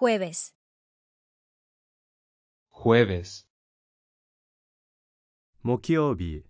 Jueves. Jueves. 木曜日